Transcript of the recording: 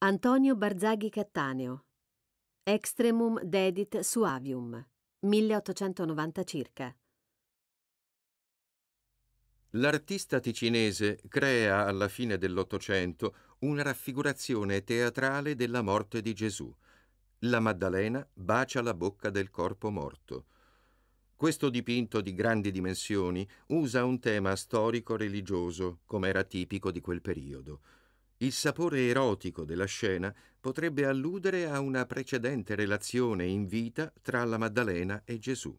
Antonio Barzaghi Cattaneo. Extremum dedit suavium, 1890 circa. L'artista ticinese crea alla fine dell'Ottocento una raffigurazione teatrale della morte di Gesù. La Maddalena bacia la bocca del corpo morto. Questo dipinto di grandi dimensioni usa un tema storico-religioso, come era tipico di quel periodo. Il sapore erotico della scena potrebbe alludere a una precedente relazione in vita tra la Maddalena e Gesù.